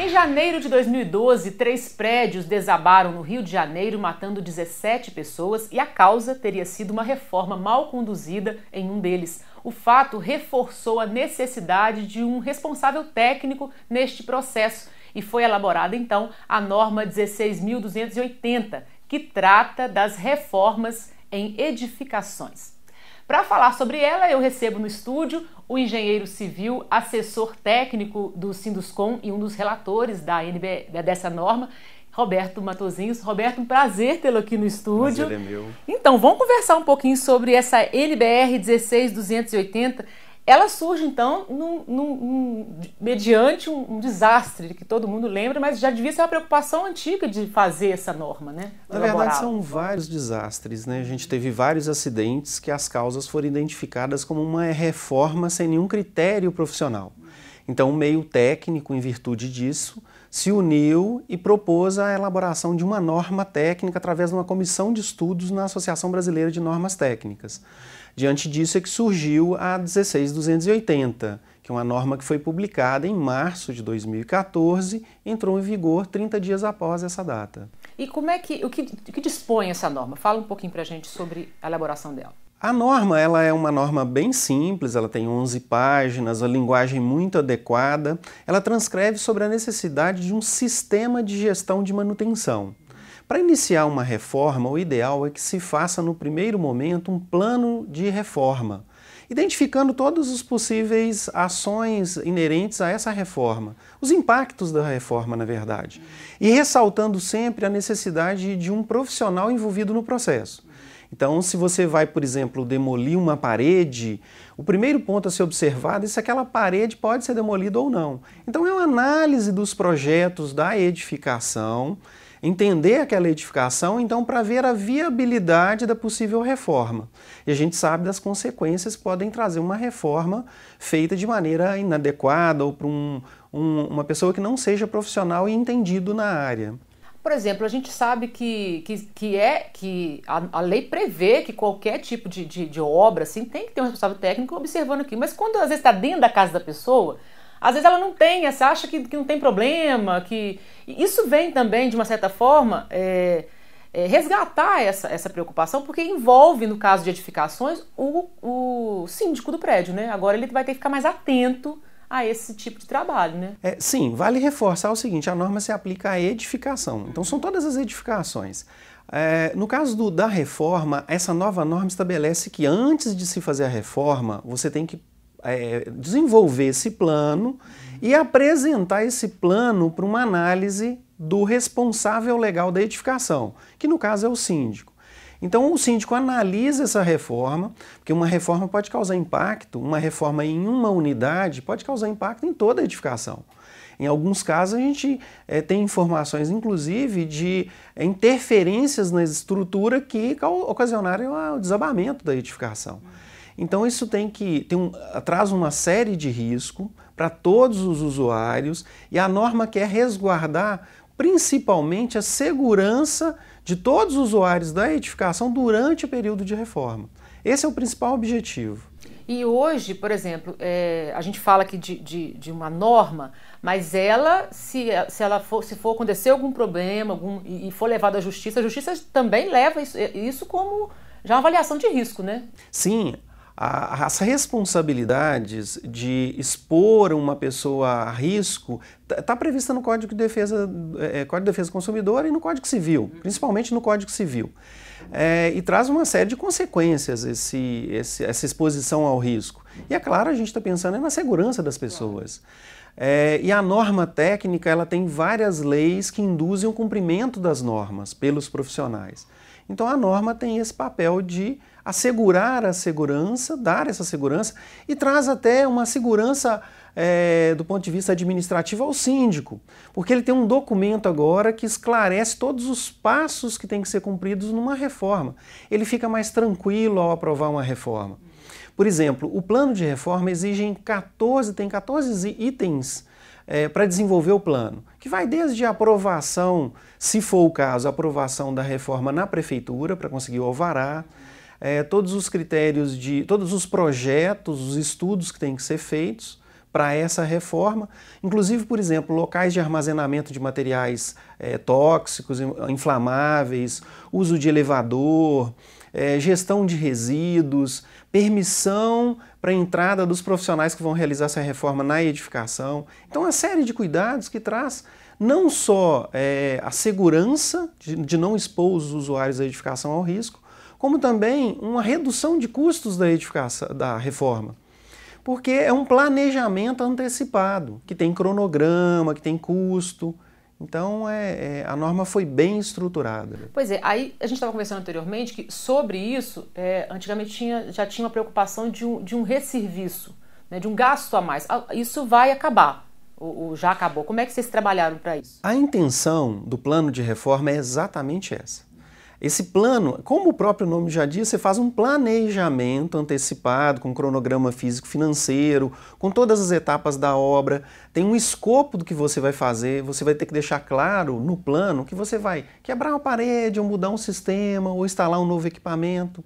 Em janeiro de 2012, três prédios desabaram no Rio de Janeiro, matando 17 pessoas, e a causa teria sido uma reforma mal conduzida em um deles. O fato reforçou a necessidade de um responsável técnico neste processo e foi elaborada então a norma 16280, que trata das reformas em edificações. Para falar sobre ela, eu recebo no estúdio o engenheiro civil, assessor técnico do Sinduscom e um dos relatores da NB, dessa norma, Roberto Matozinhos. Roberto, um prazer tê-lo aqui no estúdio. Prazer é meu. Então, vamos conversar um pouquinho sobre essa NBR 16280. Ela surge, então, num, num, num, mediante um, um, desastre que todo mundo lembra, mas já devia ser uma preocupação antiga de fazer essa norma, né? Na verdade, são vários desastres, né? A gente teve vários acidentes que as causas foram identificadas como uma reforma sem nenhum critério profissional. Então, o meio técnico, em virtude disso, se uniu e propôs a elaboração de uma norma técnica através de uma comissão de estudos na Associação Brasileira de Normas Técnicas. Diante disso é que surgiu a 16280, que é uma norma que foi publicada em março de 2014, entrou em vigor 30 dias após essa data. E como é que o que, o que dispõe essa norma? Fala um pouquinho para a gente sobre a elaboração dela. A norma ela é uma norma bem simples, ela tem 11 páginas, a linguagem muito adequada. Ela transcreve sobre a necessidade de um sistema de gestão de manutenção. Para iniciar uma reforma, o ideal é que se faça no primeiro momento um plano de reforma, identificando todas as possíveis ações inerentes a essa reforma, os impactos da reforma, na verdade, e ressaltando sempre a necessidade de um profissional envolvido no processo. Então, se você vai, por exemplo, demolir uma parede, o primeiro ponto a ser observado é se aquela parede pode ser demolida ou não. Então, é uma análise dos projetos da edificação, entender aquela edificação, então, para ver a viabilidade da possível reforma. E a gente sabe das consequências que podem trazer uma reforma feita de maneira inadequada ou para um, um, uma pessoa que não seja profissional e entendido na área. Por exemplo, a gente sabe que, que, que é que a, a, lei prevê que qualquer tipo de, de, de, obra assim, tem que ter um responsável técnico observando aqui. Mas quando às vezes está dentro da casa da pessoa, às vezes ela não tem, acha que, que não tem problema, que. Isso vem também, de uma certa forma. É, é, resgatar essa, essa preocupação, porque envolve, no caso de edificações, o, o síndico do prédio, né? Agora ele vai ter que ficar mais atento a esse tipo de trabalho, né? É, sim, vale reforçar o seguinte: a norma se aplica à edificação. Então são todas as edificações. É, no caso do, da reforma, essa nova norma estabelece que antes de se fazer a reforma, você tem que é, desenvolver esse plano e apresentar esse plano para uma análise do responsável legal da edificação, que no caso é o síndico. Então o síndico analisa essa reforma, porque uma reforma pode causar impacto, uma reforma em uma unidade pode causar impacto em toda a edificação. Em alguns casos, a gente é, tem informações, inclusive, de é, interferências na estrutura que ocasionaram eh, o desabamento da edificação. Então, isso tem que tem um, traz uma série de risco para todos os usuários e a norma quer resguardar principalmente a segurança de todos os usuários da edificação durante o período de reforma. Esse é o principal objetivo. E hoje, por exemplo, é, a gente fala aqui de, de, de, uma norma, mas ela, se, se ela for, se for acontecer algum problema algum, e, for levada à justiça, a justiça também leva isso, isso como já uma avaliação de risco, né? Sim, as responsabilidades de expor uma pessoa a risco está tá prevista no Código de Defesa, é, Código de Defesa do Consumidor e no Código Civil, uhum. principalmente no Código Civil. É, e traz uma série de consequências esse, esse, essa exposição ao risco. E é claro, a gente está pensando é na segurança das pessoas. É, e a norma técnica ela tem várias leis que induzem o cumprimento das normas pelos profissionais. Então a norma tem esse papel de assegurar a segurança, dar essa segurança e traz até uma segurança é, do ponto de vista administrativo ao síndico, porque ele tem um documento agora que esclarece todos os passos que têm que ser cumpridos numa reforma. Ele fica mais tranquilo ao aprovar uma reforma. Por exemplo, o plano de reforma exige 14, tem 14 itens é, eh, para desenvolver o plano, que vai desde a aprovação, se for o caso, a aprovação da reforma na prefeitura para conseguir o alvará, é, todos os critérios de, todos os projetos, os estudos que têm que ser feitos para essa reforma, inclusive, por exemplo, locais de armazenamento de materiais é, tóxicos, inflamáveis, uso de elevador, é, gestão de resíduos, permissão para a entrada dos profissionais que vão realizar essa reforma na edificação. Então, uma série de cuidados que traz não só é, a segurança de, de não expor os usuários da edificação ao risco, como também uma redução de custos da edificação, da reforma. Porque é um planejamento antecipado, que tem cronograma, que tem custo. Então, é, é, a norma foi bem estruturada. Pois é, aí a gente estava conversando anteriormente que sobre isso, é, antigamente tinha, já tinha uma preocupação de um, de um resserviço, né, de um gasto a mais. Isso vai acabar, ou, ou já acabou. Como é que vocês trabalharam para isso? A intenção do plano de reforma é exatamente essa. Esse plano, como o próprio nome já diz, você faz um planejamento antecipado, com cronograma físico-financeiro, com todas as etapas da obra, tem um escopo do que você vai fazer, você vai ter que deixar claro no plano que você vai quebrar uma parede, ou mudar um sistema, ou instalar um novo equipamento.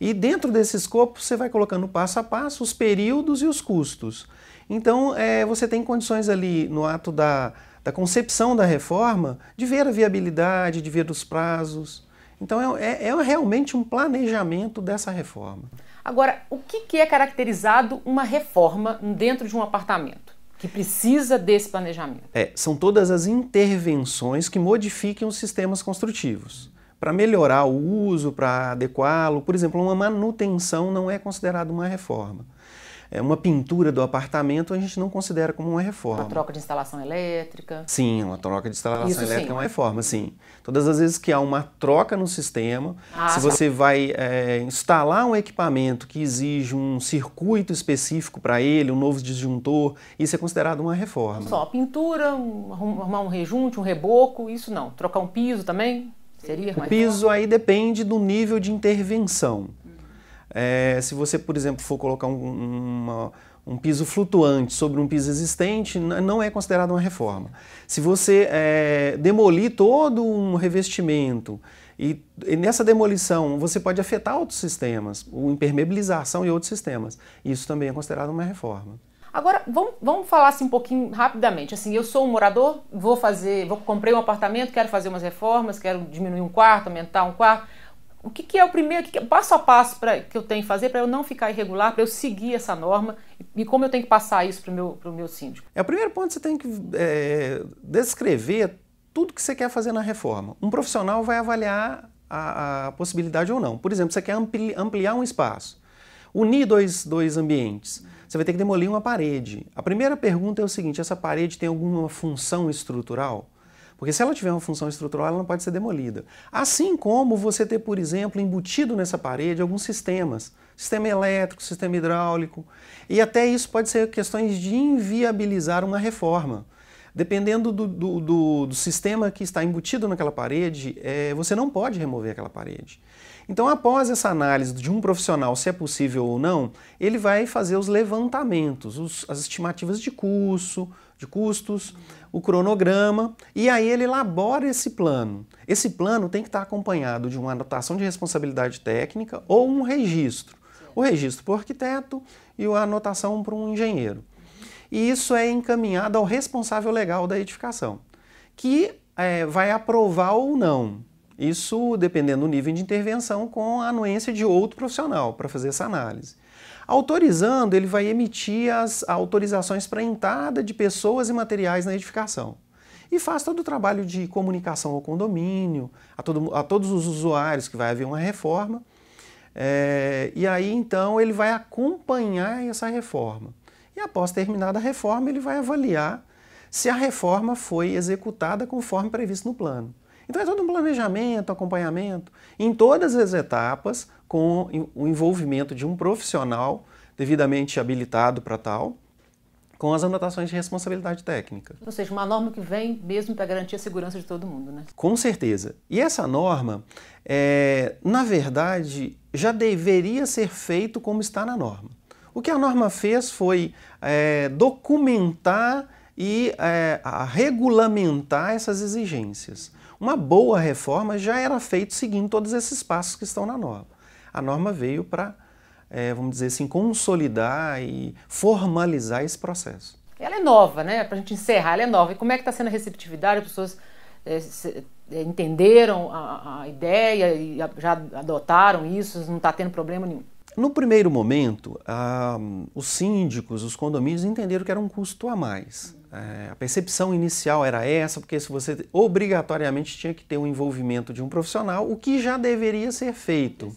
E dentro desse escopo você vai colocando passo a passo os períodos e os custos. Então é, você tem condições ali no ato da, da concepção da reforma de ver a viabilidade, de ver os prazos. Então é, é, é realmente um planejamento dessa reforma. Agora, o que é caracterizado uma reforma dentro de um apartamento? que precisa desse planejamento? É, são todas as intervenções que modifiquem os sistemas construtivos. Para melhorar o uso, para adequá-lo, por exemplo, uma manutenção não é considerada uma reforma. É uma pintura do apartamento a gente não considera como uma reforma. Uma troca de instalação elétrica. Sim, uma troca de instalação Isso elétrica sim. é uma reforma, sim. Todas as vezes que há uma troca no sistema, ah, se você vai é, instalar um equipamento que exige um circuito específico para ele, um novo disjuntor, isso é considerado uma reforma. Só pintura, um, arrumar um rejunte, um reboco, isso não. Trocar um piso também? Seria o piso aí depende do nível de intervenção. É, se você, por exemplo, for colocar um, uma, um piso flutuante sobre um piso existente, não é considerado uma reforma. Se você é, demolir todo um revestimento e, e, nessa demolição você pode afetar outros sistemas, o impermeabilização e outros sistemas, isso também é considerado uma reforma. Agora, vamos, vamos falar assim um pouquinho rapidamente. Assim, eu sou um morador, vou fazer, vou comprei um apartamento, quero fazer umas reformas, quero diminuir um quarto, aumentar um quarto o que, que, é o primeiro, que que é, passo a passo pra, que eu tenho que fazer para eu não ficar irregular, para eu seguir essa norma e, e, como eu tenho que passar isso para o meu, meu síndico? É o primeiro ponto você tem que é, descrever tudo que você quer fazer na reforma. Um profissional vai avaliar a, a possibilidade ou não. Por exemplo, você quer ampli, ampliar um espaço, unir dois, dois ambientes. Você vai ter que demolir uma parede. A primeira pergunta é o seguinte: essa parede tem alguma função estrutural? Porque se ela tiver uma função estrutural, ela não pode ser demolida. Assim como você ter, por exemplo, embutido nessa parede alguns sistemas, sistema elétrico, sistema hidráulico, e até isso pode ser questões de inviabilizar uma reforma. Dependendo do, do, do, do sistema que está embutido naquela parede, é, você não pode remover aquela parede. Então, após essa análise de um profissional se é possível ou não, ele vai fazer os levantamentos, os, as estimativas de curso, de custos, o cronograma, e aí ele elabora esse plano. Esse plano tem que estar acompanhado de uma anotação de responsabilidade técnica ou um registro. O registro para o arquiteto e a anotação para um engenheiro. E isso é encaminhado ao responsável legal da edificação, que é, vai aprovar ou não. Isso dependendo do nível de intervenção, com a anuência de outro profissional para fazer essa análise. Autorizando, ele vai emitir as autorizações para entrada de pessoas e materiais na edificação. E faz todo o trabalho de comunicação ao condomínio, a, todo, a todos os usuários que vai haver uma reforma. É, e aí então ele vai acompanhar essa reforma. E após terminada a reforma, ele vai avaliar se a reforma foi executada conforme previsto no plano. Então é todo um planejamento, acompanhamento, em todas as etapas, com o envolvimento de um profissional devidamente habilitado para tal, com as anotações de responsabilidade técnica. Ou seja, uma norma que vem mesmo para garantir a segurança de todo mundo, né? Com certeza. E essa norma, é, na verdade, já deveria ser feito como está na norma. O que a norma fez foi é, documentar e é, regulamentar essas exigências. Uma boa reforma já era feita seguindo todos esses passos que estão na norma. A norma veio para, é, eh, vamos dizer assim, consolidar e formalizar esse processo. Ela é nova, né? Para a gente encerrar, ela é nova. E como é que está sendo a receptividade? As pessoas é, se, é, entenderam a, a ideia e já adotaram isso? Não está tendo problema nenhum? No primeiro momento, ah, os síndicos, os condomínios entenderam que era um custo a mais. É, a percepção inicial era essa, porque se você obrigatoriamente tinha que ter o um envolvimento de um profissional, o que já deveria ser feito.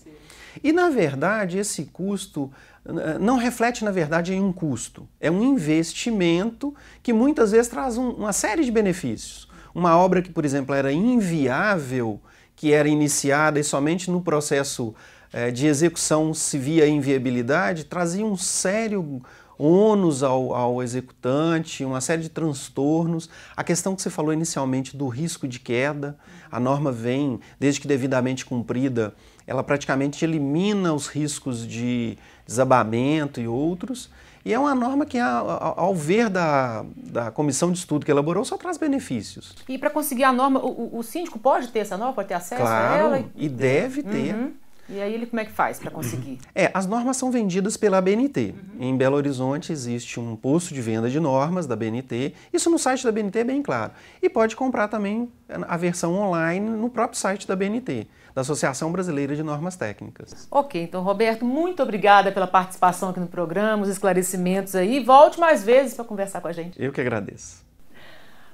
E na verdade, esse custo eh, não reflete, na verdade, em um custo. É um investimento que muitas vezes traz um, uma série de benefícios. Uma obra que, por exemplo, era inviável, que era iniciada e somente no processo eh, de execução se via inviabilidade trazia um sério ônus ao, ao, executante, uma série de transtornos. A questão que você falou inicialmente do risco de queda, a norma vem, desde que devidamente cumprida, ela praticamente elimina os riscos de desabamento e outros. E é uma norma que, ao ver da, da comissão de estudo que elaborou, só traz benefícios. E para conseguir a norma, o, o, síndico pode ter essa norma, pode ter acesso claro, a ela? E deve ter. Uhum. E aí ele como é que faz para conseguir? Uhum. É, as normas são vendidas pela BNT. Uhum. Em Belo Horizonte existe um posto de venda de normas da BNT. Isso no site da BNT, é bem claro. E pode comprar também a versão online no próprio site da BNT, da Associação Brasileira de Normas Técnicas. Ok, então Roberto, muito obrigada pela participação aqui no programa, os esclarecimentos aí. Volte mais vezes para conversar com a gente. Eu que agradeço.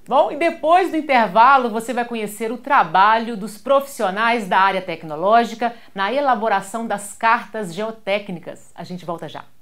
Bom, e depois do intervalo você vai conhecer o trabalho dos profissionais da área tecnológica na elaboração das cartas geotécnicas. A gente volta já.